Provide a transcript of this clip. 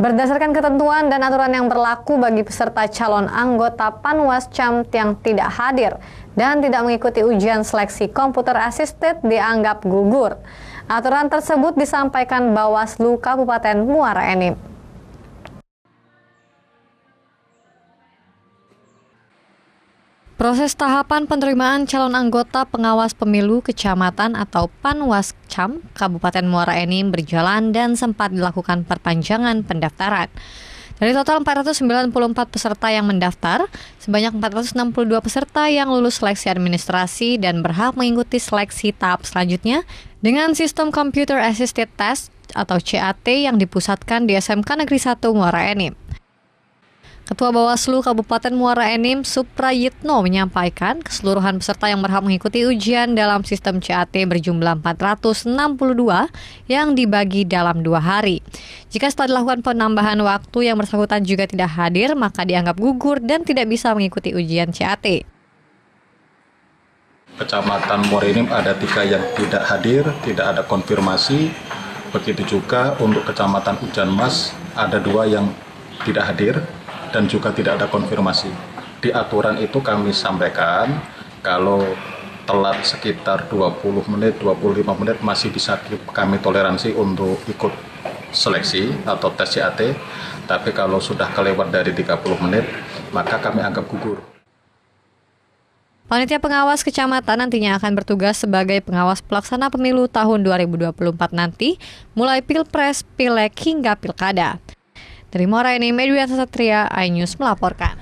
Berdasarkan ketentuan dan aturan yang berlaku bagi peserta calon anggota Panwas Panwascam yang tidak hadir dan tidak mengikuti ujian seleksi komputer assisted dianggap gugur. Aturan tersebut disampaikan Bawaslu Kabupaten Muara Enim. Proses tahapan penerimaan calon anggota pengawas pemilu kecamatan atau Panwascam Kabupaten Muara Enim berjalan dan sempat dilakukan perpanjangan pendaftaran. Dari total 494 peserta yang mendaftar, sebanyak 462 peserta yang lulus seleksi administrasi dan berhak mengikuti seleksi tahap selanjutnya dengan sistem Computer Assisted Test atau CAT yang dipusatkan di SMK Negeri 1 Muara Enim. Ketua Bawaslu Kabupaten Muara Enim Suprayitno menyampaikan keseluruhan peserta yang berhak mengikuti ujian dalam sistem CAT berjumlah 462 yang dibagi dalam dua hari. Jika setelah dilakukan penambahan waktu yang bersangkutan juga tidak hadir, maka dianggap gugur dan tidak bisa mengikuti ujian CAT. Kecamatan Muara Enim ada tiga yang tidak hadir, tidak ada konfirmasi. Begitu juga untuk Kecamatan Hujan Mas ada dua yang tidak hadir dan juga tidak ada konfirmasi. Di aturan itu kami sampaikan kalau telat sekitar 20 menit, 25 menit masih bisa kami toleransi untuk ikut seleksi atau tes CAT. Tapi kalau sudah kelewat dari 30 menit, maka kami anggap gugur. Panitia pengawas kecamatan nantinya akan bertugas sebagai pengawas pelaksana pemilu tahun 2024 nanti, mulai pilpres, pileg hingga pilkada. Dari Morai ini Media Satria iNews melaporkan.